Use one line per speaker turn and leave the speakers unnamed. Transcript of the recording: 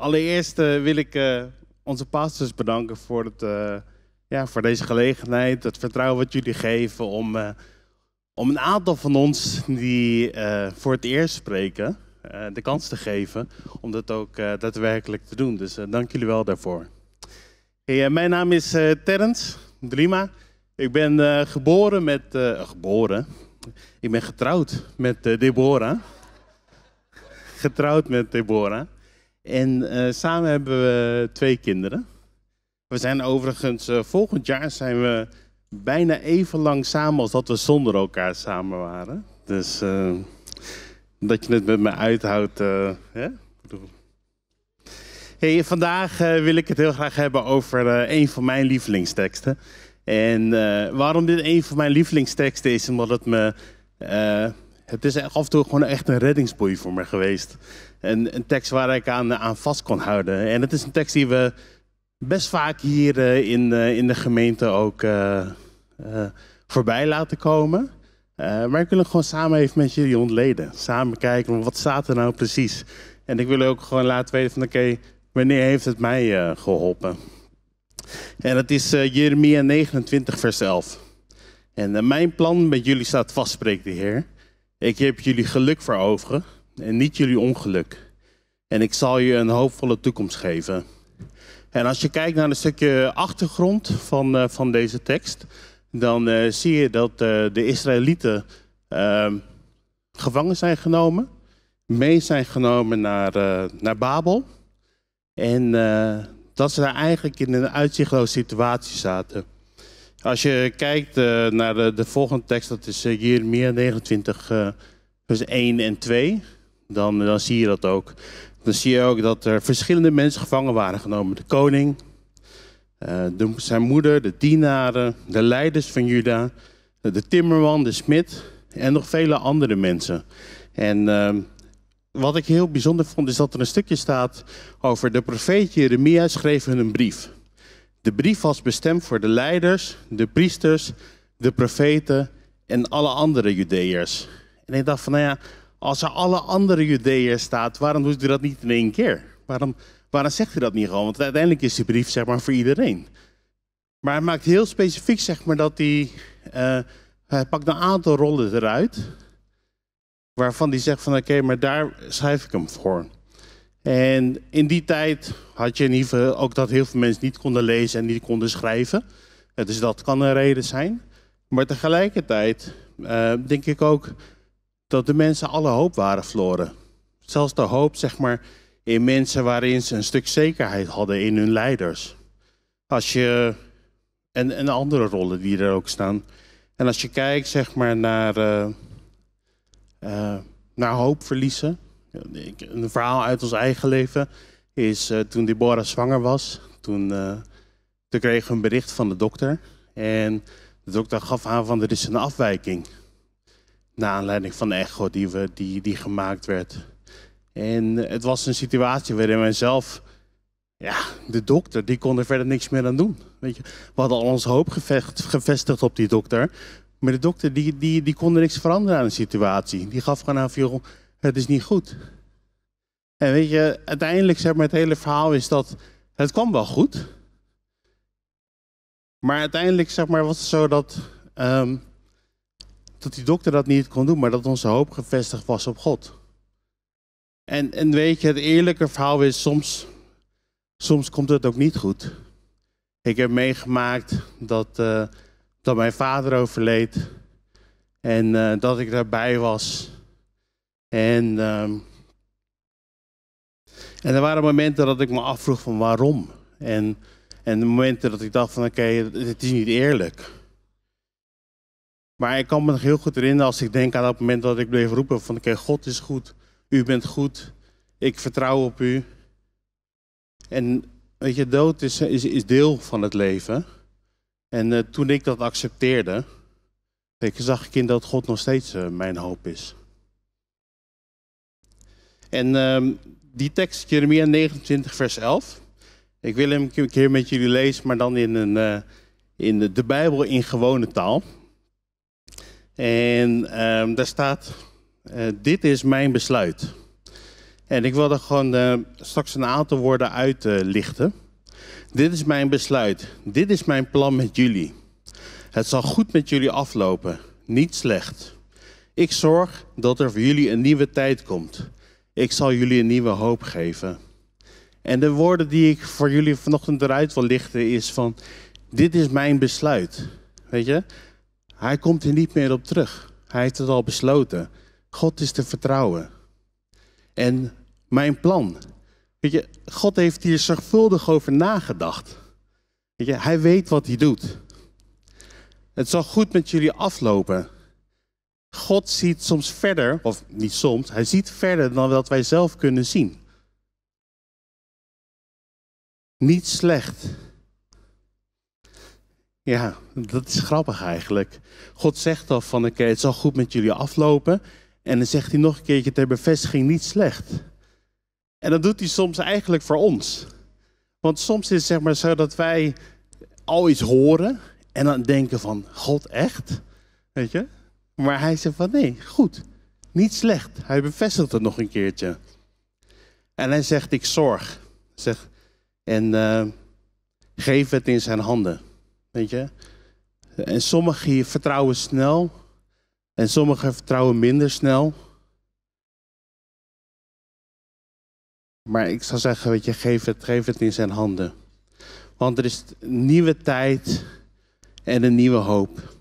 Allereerst eh, wil ik eh, onze pastors bedanken voor, het, eh, ja, voor deze gelegenheid. Het vertrouwen wat jullie geven om, om een aantal van ons die voor het eerst spreken de kans te geven om dat ook daadwerkelijk te doen. Dus dank jullie wel daarvoor. Hey, mijn naam is Terrence Drima. Ik ben geboren met. geboren? Ik ben getrouwd met Deborah. getrouwd met Deborah. En eh, samen hebben we twee kinderen. We zijn overigens, eh, volgend jaar zijn we bijna even lang samen als dat we zonder elkaar samen waren. Dus uh, dat je het met me uithoudt. Hè? Hey, vandaag wil ik het heel graag hebben over een van mijn lievelingsteksten. En waarom dit een van mijn lievelingsteksten is, omdat het me het is af en toe gewoon echt een reddingsboei voor me geweest. een tekst waar ik aan, aan vast kon houden. En het is een tekst die we best vaak hier eh, in, eh, in de gemeente ook eh, voorbij laten komen. maar ik wil het gewoon samen even met jullie ontleden. Samen kijken, wat staat er nou precies? En ik wil ook gewoon laten weten van oké, wanneer heeft het mij geholpen? En dat is Jeremia 29 vers 11. En mijn plan met jullie staat vast, spreekt de Heer. Ik heb jullie geluk veroveren en niet jullie ongeluk. En ik zal je een hoopvolle toekomst geven. En als je kijkt naar een stukje achtergrond van, eh, van deze tekst, dan eh, zie je dat eh, de Israëlieten ehm, gevangen zijn genomen, mee zijn genomen naar, naar Babel. En dat ze daar eigenlijk in een uitzichtloze situatie zaten. Als je kijkt eh, naar de, de, volgende tekst, dat is uh, Jeremia 29, uh, eh, vers 1 en 2, dan, dan zie je dat ook. Dan zie je ook dat er verschillende mensen gevangen waren genomen. De koning, zijn moeder, de dienaren, de leiders van Juda, de timmerman, de smid en nog vele andere mensen. En ehm, wat ik heel bijzonder vond, is dat er een stukje staat over de profeet Jeremia schreef hun een brief. De brief was bestemd voor de leiders, de priesters, de profeten en alle andere Judeërs. En ik dacht van, nou ja, als er alle andere Judeërs staat, waarom doet u dat niet in één keer? Waarom, waarom zegt u dat niet gewoon? Want uiteindelijk is die brief zeg maar voor iedereen. Maar hij maakt heel specifiek zeg maar dat hij, eh, hij pakt een aantal rollen eruit. Waarvan hij zegt van oké, maar daar schrijf ik hem voor. En in die tijd had je in ieder geval ook dat heel veel mensen niet konden lezen en niet konden schrijven. Dus dat kan een reden zijn. Maar tegelijkertijd eh, denk ik ook dat de mensen alle hoop waren verloren. Zelfs de hoop, zeg maar, in mensen waarin ze een stuk zekerheid hadden in hun leiders. Als je, en, en andere rollen die er ook staan. En als je kijkt, zeg maar, naar, eh, eh, naar hoop verliezen, een verhaal uit ons eigen leven is uh, toen Deborah zwanger was. Toen, uh, toen kreeg we een bericht van de dokter. En de dokter gaf aan van er is een afwijking. Naar aanleiding van de echo die, we, die, die gemaakt werd. En het was een situatie waarin wij zelf... Ja, de dokter, die kon er verder niks meer aan doen. Weet je, we hadden al ons hoop gevestigd op die dokter. Maar de dokter, die, die, die kon er niks veranderen aan de situatie. Die gaf gewoon aan van, het is niet goed. En weet je, uiteindelijk zeg maar het hele verhaal is dat het kwam wel goed. Maar uiteindelijk zeg maar, was het zo dat, ehm, dat die dokter dat niet kon doen, maar dat onze hoop gevestigd was op God. En, en weet je, het eerlijke verhaal is soms, soms komt het ook niet goed. Ik heb meegemaakt dat, eh, dat mijn vader overleed en eh, dat ik daarbij was. En, ehm, en er waren momenten dat ik me afvroeg van waarom. En, en de momenten dat ik dacht van oké, het is niet eerlijk. Maar ik kan me nog heel goed herinneren als ik denk aan dat moment dat ik bleef roepen van oké, God is goed, u bent goed, ik vertrouw op u. En weet je, dood is, is, is deel van het leven. En eh, toen ik dat accepteerde, zag ik in dat God nog steeds eh, mijn hoop is. En ehm, die tekst, Jeremia 29, vers 11. Ik wil hem een keer met jullie lezen, maar dan in, een, eh, in de, Bijbel in gewone taal. En ehm, daar staat, eh, dit is mijn besluit. En ik wil er gewoon eh, straks een aantal woorden uitlichten. dit is mijn besluit. Dit is mijn plan met jullie. Het zal goed met jullie aflopen, niet slecht. Ik zorg dat er voor jullie een nieuwe tijd komt. Ik zal jullie een nieuwe hoop geven. En de woorden die ik voor jullie vanochtend eruit wil lichten is van, dit is mijn besluit. Weet je, hij komt er niet meer op terug. Hij heeft het al besloten. God is te vertrouwen. En mijn plan. Weet je, God heeft hier zorgvuldig over nagedacht. Weet je, hij weet wat hij doet. Het zal goed met jullie aflopen. God ziet soms verder, of niet soms, hij ziet verder dan wat wij zelf kunnen zien. Niet slecht. Ja, dat is grappig eigenlijk. God zegt al van oké, het zal goed met jullie aflopen. En dan zegt hij nog een keertje ter bevestiging niet slecht. En dat doet hij soms eigenlijk voor ons. Want soms is het zeg maar zo dat wij al iets horen en dan denken van God echt. Weet je? Maar hij zegt van nee, goed. Niet slecht. Hij bevestigt het nog een keertje. En hij zegt, ik zorg. Zeg, en eh, geef het in zijn handen. Weet je? En sommigen vertrouwen snel. En sommigen vertrouwen minder snel. Maar ik zou zeggen, weet je, geef het, geef het in zijn handen. Want er is een nieuwe tijd en een nieuwe hoop.